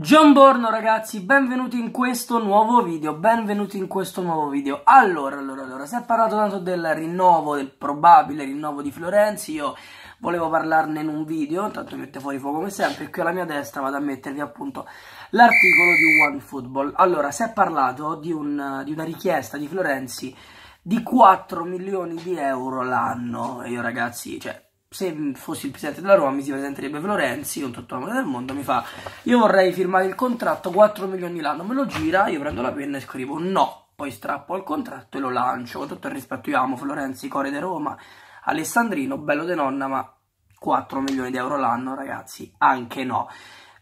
John Borno ragazzi, benvenuti in questo nuovo video, benvenuti in questo nuovo video Allora, allora, allora, si è parlato tanto del rinnovo, del probabile rinnovo di Florenzi Io volevo parlarne in un video, intanto mette fuori fuoco come sempre E Qui alla mia destra vado a mettervi appunto l'articolo di OneFootball Allora, si è parlato di, un, di una richiesta di Florenzi di 4 milioni di euro l'anno E io ragazzi, cioè, se fossi il presidente della Roma mi si presenterebbe Florenzi, un l'amore del mondo, mi fa io vorrei firmare il contratto 4 milioni l'anno, me lo gira, io prendo la penna e scrivo no, poi strappo il contratto e lo lancio, con tutto il rispetto io amo Florenzi, Core de Roma, Alessandrino, bello de nonna, ma 4 milioni di euro l'anno ragazzi, anche no.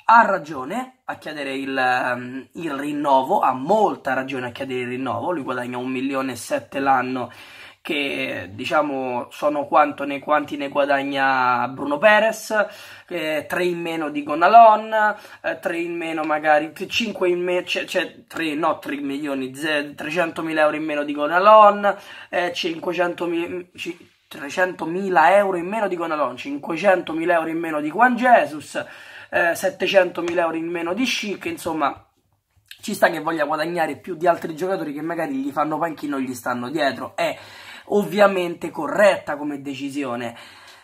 Ha ragione a chiedere il, ehm, il rinnovo, ha molta ragione a chiedere il rinnovo, lui guadagna 1 milione e 7 l'anno che diciamo sono quanto nei quanti ne guadagna Bruno Perez, 3 eh, in meno di Gonalon, 3 eh, in meno magari, 5 in meno, cioè, cioè 3, no 3 milioni, 300.000 euro in meno di Gonalon, eh, 500.000... 300.000 mm, euro in meno di Gonalon, 500.000 euro in meno di Juan Jesus, eh, 700.000 euro in meno di Chic, insomma ci sta che voglia guadagnare più di altri giocatori che magari gli fanno panchino e gli stanno dietro. Eh, ovviamente corretta come decisione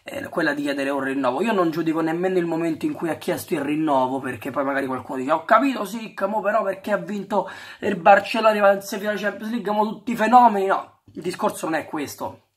eh, quella di chiedere un rinnovo. Io non giudico nemmeno il momento in cui ha chiesto il rinnovo, perché poi magari qualcuno dice ho capito Sic, mo però perché ha vinto il Barcellona in semifinale Champions mo tutti i fenomeni. No, il discorso non è questo.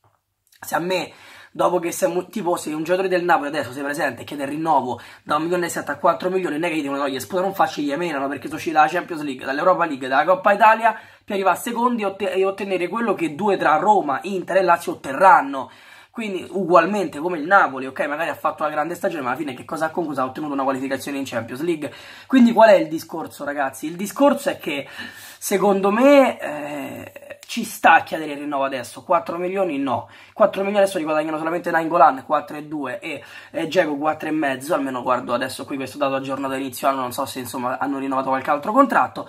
Se a me dopo che siamo tipo se un giocatore del Napoli adesso si presenta e chiede il rinnovo da 1 milione e 7 a 4 milioni, non è che gli devono togliere sputa non facci gli menano perché sono usciti dalla Champions League, dall'Europa League, dalla Coppa Italia per arrivare a secondi e ottenere quello che due tra Roma, Inter e Lazio otterranno. Quindi ugualmente come il Napoli, ok, magari ha fatto la grande stagione, ma alla fine che cosa ha concluso? Ha ottenuto una qualificazione in Champions League. Quindi qual è il discorso, ragazzi? Il discorso è che secondo me eh, ci sta a chiedere il rinnovo adesso, 4 milioni no, 4 milioni adesso li guadagnano solamente Nangolan 4,2 e, e Dzeko 4,5, almeno guardo adesso qui questo dato aggiornato all'inizio anno, non so se insomma hanno rinnovato qualche altro contratto,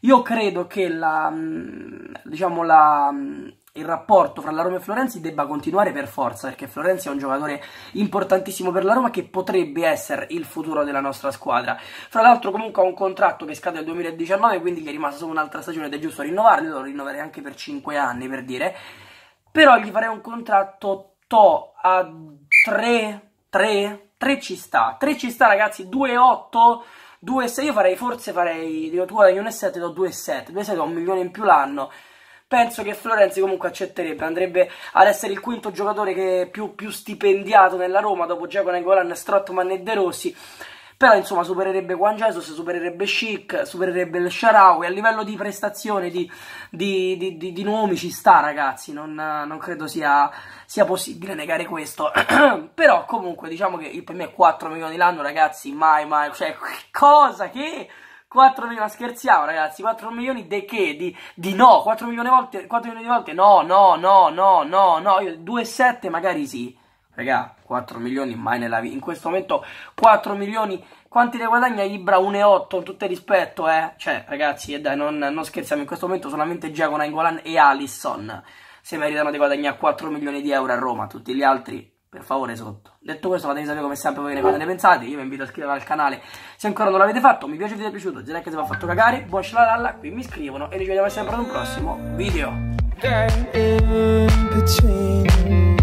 io credo che la, mm, diciamo la, mm, il rapporto fra la Roma e Florenzi debba continuare per forza, perché Florenzi è un giocatore importantissimo per la Roma che potrebbe essere il futuro della nostra squadra. Fra l'altro comunque ha un contratto che scade nel 2019, quindi gli è rimasta solo un'altra stagione ed è giusto rinnovarlo, lo rinnoverei anche per 5 anni per dire, però gli farei un contratto to a 3, 3, 3 ci sta, 3 ci sta ragazzi, 2, 8... 2,6 io farei, forse farei, dico tu hai 1,7, do 2,7, 2,7 ho un milione in più l'anno, penso che Florenzi comunque accetterebbe, andrebbe ad essere il quinto giocatore che più, più stipendiato nella Roma dopo Giacomo Negolan, Strottman e De Rossi però insomma supererebbe Juan Jesus, supererebbe Chic, supererebbe il Sharawi, a livello di prestazione, di, di, di, di nomi ci sta ragazzi, non, non credo sia, sia, possibile negare questo, però comunque diciamo che per me 4 milioni l'anno ragazzi, mai mai, cioè cosa che... 4 milioni, scherziamo ragazzi, 4 milioni di che? Di, di no, 4 milioni, volte, 4 milioni di volte no, no, no, no, no, no, io 2,7 magari sì. Raga, 4 milioni mai nella vita, in questo momento 4 milioni, quanti ne guadagna Ibra? 1,8, tutto il rispetto, eh? Cioè, ragazzi, e eh, dai, non, non scherziamo, in questo momento solamente Giacomo Angolan e Alisson se meritano di guadagnare 4 milioni di euro a Roma, tutti gli altri per favore sotto. Detto questo fatemi sapere come sempre voi ne, ne pensate, io vi invito a iscrivervi al canale se ancora non l'avete fatto, mi piace il video è piaciuto, zero che se vi ha fatto cagare, buon scialaralla, qui mi iscrivono e ci vediamo sempre ad un prossimo video.